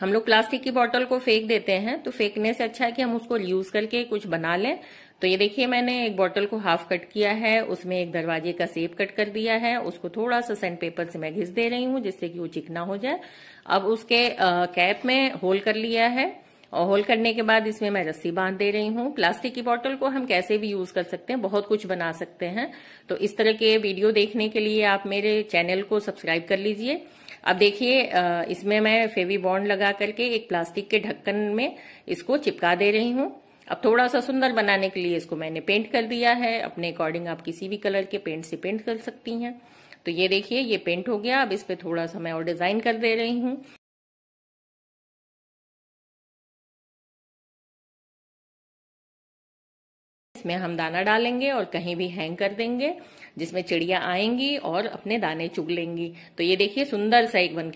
हम लोग प्लास्टिक की बॉटल को फेंक देते हैं तो फेंकने से अच्छा है कि हम उसको यूज करके कुछ बना लें तो ये देखिए मैंने एक बॉटल को हाफ कट किया है उसमें एक दरवाजे का सेप कट कर दिया है उसको थोड़ा सा सैंड पेपर से मैं घिस दे रही हूं जिससे कि वो चिकना हो जाए अब उसके कैप में होल कर लिया है और होल करने के बाद इसमें मैं रस्सी बांध दे रही हूँ प्लास्टिक की बॉटल को हम कैसे भी यूज कर सकते हैं बहुत कुछ बना सकते हैं तो इस तरह के वीडियो देखने के लिए आप मेरे चैनल को सब्सक्राइब कर लीजिए अब देखिए इसमें मैं फेवी बॉन्ड लगा करके एक प्लास्टिक के ढक्कन में इसको चिपका दे रही हूँ अब थोड़ा सा सुंदर बनाने के लिए इसको मैंने पेंट कर दिया है अपने अकॉर्डिंग आप किसी भी कलर के पेंट से पेंट कर सकती हैं तो ये देखिए ये पेंट हो गया अब इस पर थोड़ा सा मैं और डिजाइन कर दे रही हूँ इसमें हम दाना डालेंगे और कहीं भी हैंग कर देंगे जिसमें चिड़िया आएंगी और अपने दाने चुग लेंगी तो ये देखिए सुंदर सा एक बन